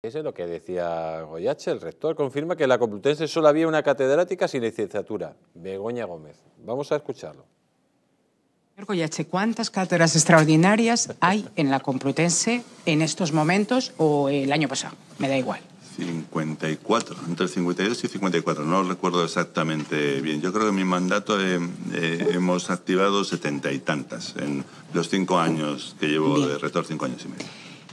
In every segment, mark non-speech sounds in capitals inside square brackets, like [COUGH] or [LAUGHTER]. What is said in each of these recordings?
Eso es lo que decía Goyache, el rector confirma que en la Complutense solo había una catedrática sin licenciatura, Begoña Gómez. Vamos a escucharlo. Señor Goyache, ¿cuántas cátedras extraordinarias hay en la Complutense en estos momentos o el año pasado? Me da igual. 54, entre 52 y 54, no lo recuerdo exactamente bien. Yo creo que en mi mandato eh, eh, hemos activado setenta y tantas en los cinco años que llevo de rector, cinco años y medio.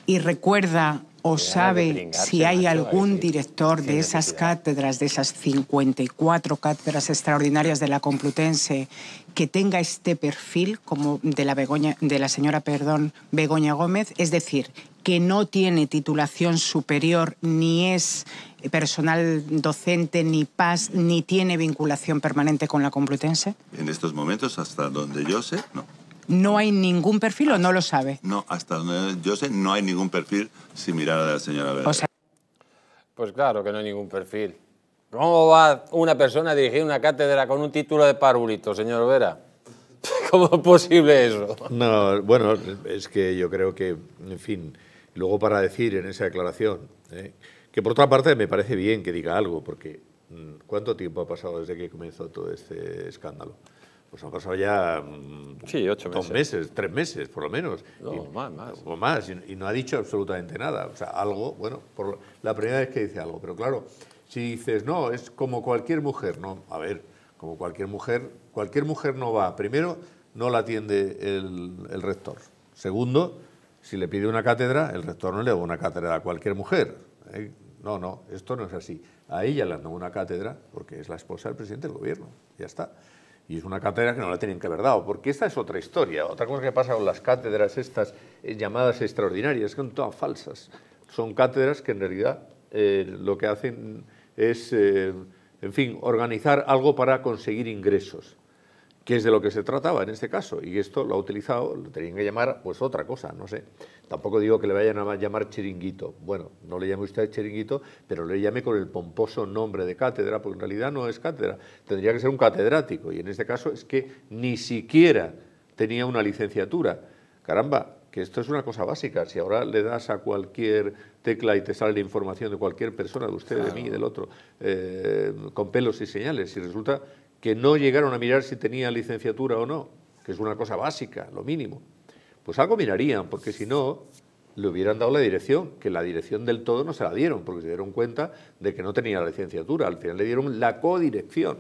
Y recuerda o sabe si hay algún director de esas cátedras, de esas 54 cátedras extraordinarias de la Complutense, que tenga este perfil como de la, Begoña, de la señora perdón, Begoña Gómez, es decir, que no tiene titulación superior ni es personal docente ni PAS ni tiene vinculación permanente con la Complutense? En estos momentos, hasta donde yo sé, no. No hay ningún perfil o no lo sabe. No, hasta donde yo sé, no hay ningún perfil similar a la señora Vera. Pues claro que no hay ningún perfil. ¿Cómo va una persona a dirigir una cátedra con un título de parvulito, señor Vera? [LAUGHS] ¿Cómo es posible eso? No, bueno, es que yo creo que, en fin, luego para decir en esa declaración, ¿eh? que por otra parte me parece bien que diga algo, porque mm, ¿cuánto tiempo ha pasado desde que comenzó todo este escándalo? pues han pasado ya mm, dos meses. tres meses por lo menos. más, más. O más, y, no ha dicho absolutamente nada. O sea, algo, bueno, la primera vez que dice algo, pero claro, si dices, no, es como cualquier mujer, no, a ver, como cualquier mujer, cualquier mujer no va. Primero, no la atiende el, rector. Segundo, si le pide una cátedra, el rector no le da una cátedra a cualquier mujer. ¿eh? No, no, esto no es así. A ella le han dado una cátedra porque es la esposa del presidente del gobierno. Ya está. Y es una cátedra que no la tienen que haber dado, porque esta es otra historia. Otra cosa que pasa con las cátedras estas eh, llamadas extraordinarias, que son todas falsas. Son cátedras que en realidad eh, lo que hacen es, eh, en fin, organizar algo para conseguir ingresos que es de lo que se trataba en este caso, y esto lo ha utilizado, lo tenían que llamar pues otra cosa, no sé. Tampoco digo que le vayan a llamar chiringuito, bueno, no le llame usted chiringuito, pero le llame con el pomposo nombre de cátedra, porque en realidad no es cátedra, tendría que ser un catedrático, y en este caso es que ni siquiera tenía una licenciatura. Caramba, que esto es una cosa básica, si ahora le das a cualquier tecla y te sale la información de cualquier persona, de usted, de mí, del otro, eh, con pelos y señales, y resulta que no llegaron a mirar si tenía licenciatura o no, que es una cosa básica, lo mínimo. Pues algo mirarían, porque si no, le hubieran dado la dirección, que la dirección del todo no se la dieron, porque se dieron cuenta de que no tenía la licenciatura, al final le dieron la codirección.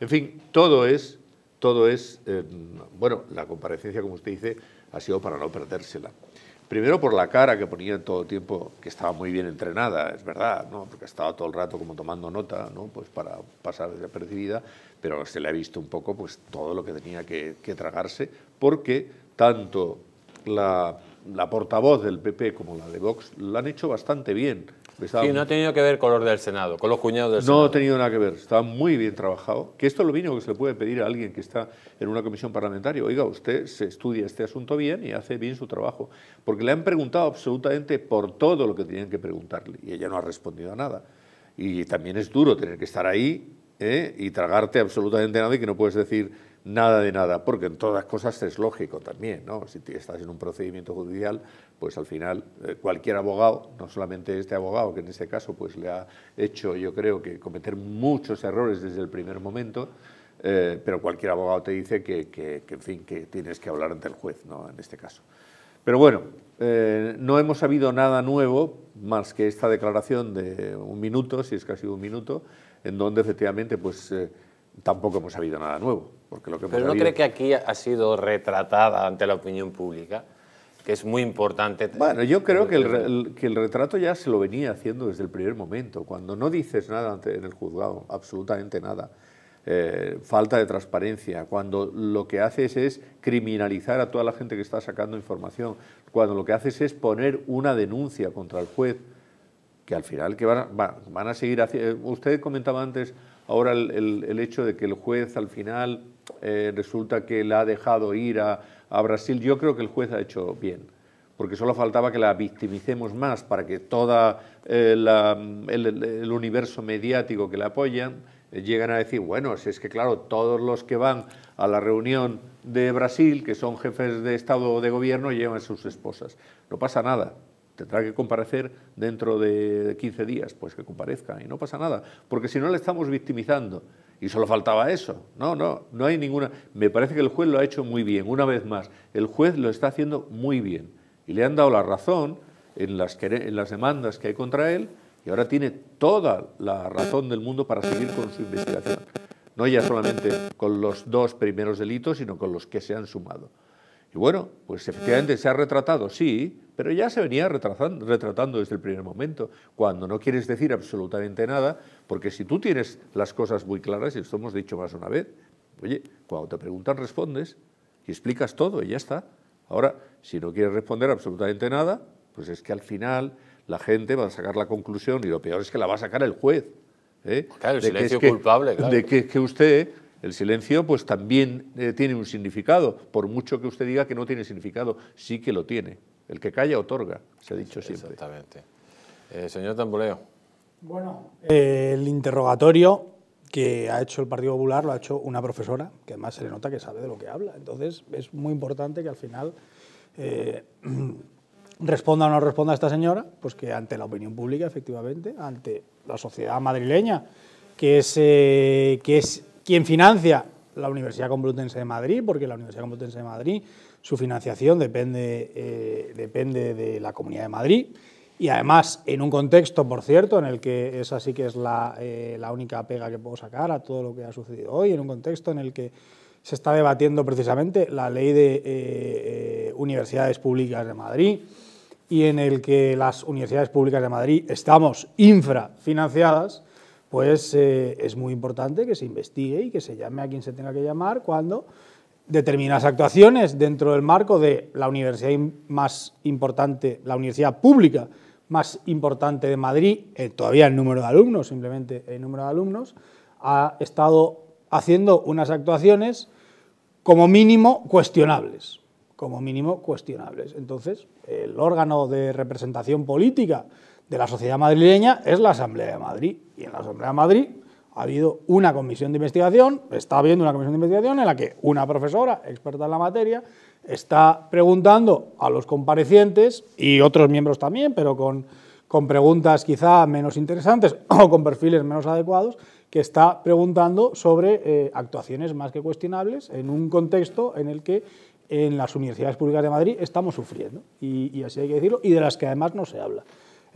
En fin, todo es, todo es eh, bueno, la comparecencia, como usted dice, ha sido para no perdérsela. Primero por la cara que ponía en todo tiempo, que estaba muy bien entrenada, es verdad, ¿no? porque estaba todo el rato como tomando nota ¿no? pues para pasar desapercibida, pero se le ha visto un poco pues, todo lo que tenía que, tragarse, porque tanto la, portavoz del PP como la de Vox la han hecho bastante bien Sí, no ha tenido que ver con del Senado, con los cuñados del no Senado. No ha tenido nada que ver, está muy bien trabajado. Que esto es lo mínimo que se le puede pedir a alguien que está en una comisión parlamentaria. Oiga, usted se estudia este asunto bien y hace bien su trabajo. Porque le han preguntado absolutamente por todo lo que tenían que preguntarle y ella no ha respondido a nada. Y también es duro tener que estar ahí ¿eh? y tragarte absolutamente nada y que no puedes decir nada de nada, porque en todas cosas es lógico también, ¿no? Si estás en un procedimiento judicial, pues al final eh, cualquier abogado, no solamente este abogado, que en este caso pues le ha hecho, yo creo, que cometer muchos errores desde el primer momento, eh, pero cualquier abogado te dice que, en fin, que tienes que hablar ante el juez, ¿no? En este caso. Pero bueno, eh, no hemos sabido nada nuevo más que esta declaración de un minuto, si es casi un minuto, en donde efectivamente pues tampoco hemos sabido nada nuevo. Porque lo que Pero no cree que aquí ha sido retratada ante la opinión pública, que es muy importante. Bueno, yo creo que el, que el retrato ya se lo venía haciendo desde el primer momento. Cuando no dices nada en el juzgado, absolutamente nada, eh, falta de transparencia, cuando lo que haces es criminalizar a toda la gente que está sacando información, cuando lo que haces es poner una denuncia contra el juez, que al final que van, a, van a seguir haciendo... Eh, usted comentaba antes Ahora el, hecho de que el juez al final eh, resulta que la ha dejado ir a, Brasil, yo creo que el juez ha hecho bien porque solo faltaba que la victimicemos más para que todo eh, el, universo mediático que la apoyan eh, lleguen a decir, bueno, si es que claro, todos los que van a la reunión de Brasil, que son jefes de Estado o de Gobierno, llevan a sus esposas. No pasa nada, tendrá que comparecer dentro de 15 días, pues que comparezca y no pasa nada, porque si no le estamos victimizando y solo faltaba eso. No, no, no hay ninguna. Me parece que el juez lo ha hecho muy bien, una vez más. El juez lo está haciendo muy bien y le han dado la razón en las, en las demandas que hay contra él y ahora tiene toda la razón del mundo para seguir con su investigación. No ya solamente con los dos primeros delitos, sino con los que se han sumado. Y bueno, pues efectivamente se ha retratado, sí, pero ya se venía retratando desde el primer momento, cuando no quieres decir absolutamente nada, porque si tú tienes las cosas muy claras, y esto hemos dicho más una vez, oye, cuando te preguntan respondes y explicas todo y ya está. Ahora, si no quieres responder absolutamente nada, pues es que al final la gente va a sacar la conclusión y lo peor es que la va a sacar el juez. ¿eh? Claro, el silencio culpable. De que, usted el silencio pues también eh, tiene un significado, por mucho que usted diga que no tiene significado, sí que lo tiene. El que calla otorga, se ha dicho siempre. Exactamente. Eh, señor Tamboleo. Bueno, eh, el interrogatorio que ha hecho el Partido Popular lo ha hecho una profesora, que además se le nota que sabe de lo que habla. Entonces, es muy importante que al final eh, [CLEARS THROAT] responda o no responda esta señora, pues que ante la opinión pública, efectivamente, ante la sociedad madrileña, que es, que es quien financia la Universidad Complutense de Madrid, porque la Universidad Complutense de Madrid su financiación depende, eh, depende de la Comunidad de Madrid y además en un contexto, por cierto, en el que esa sí que es eh, la, única pega que puedo sacar a todo lo que ha sucedido hoy, en un contexto en el que se está debatiendo precisamente la ley de eh, universidades públicas de Madrid y en el que las universidades públicas de Madrid estamos infrafinanciadas, pues es muy importante que se investigue y que se llame a quien se tenga que llamar cuando determinadas actuaciones dentro del marco de la universidad más importante, la universidad pública más importante de Madrid, eh, todavía el número de alumnos, simplemente el número de alumnos, ha estado haciendo unas actuaciones como mínimo cuestionables, como mínimo cuestionables. Entonces, el órgano de representación política de la sociedad madrileña es la Asamblea de Madrid, y en la Asamblea de Madrid ha habido una comisión de investigación, está habiendo una comisión de investigación en la que una profesora experta en la materia está preguntando a los comparecientes y otros miembros también, pero con, preguntas quizá menos interesantes [CLEARS THROAT] o con perfiles menos adecuados, que está preguntando sobre eh, actuaciones más que cuestionables en un contexto en el que en las universidades públicas de Madrid estamos sufriendo, y así hay que decirlo, y de las que además no se habla.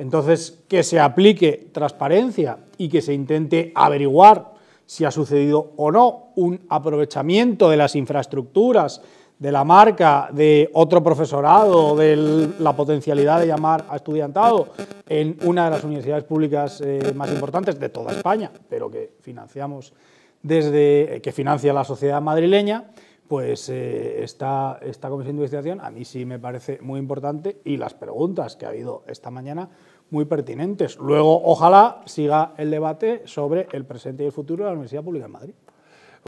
Entonces, que se aplique transparencia y que se intente averiguar si ha sucedido o no un aprovechamiento de las infraestructuras, de la marca, de otro profesorado, de la potencialidad de llamar a estudiantado en una de las universidades públicas eh, más importantes de toda España, pero que financiamos desde eh, que financia la sociedad madrileña, pues eh, esta comisión de investigación a mí sí me parece muy importante y las preguntas que ha habido esta mañana muy pertinentes. Luego, ojalá siga el debate sobre el presente y el futuro de la Universidad Pública de Madrid.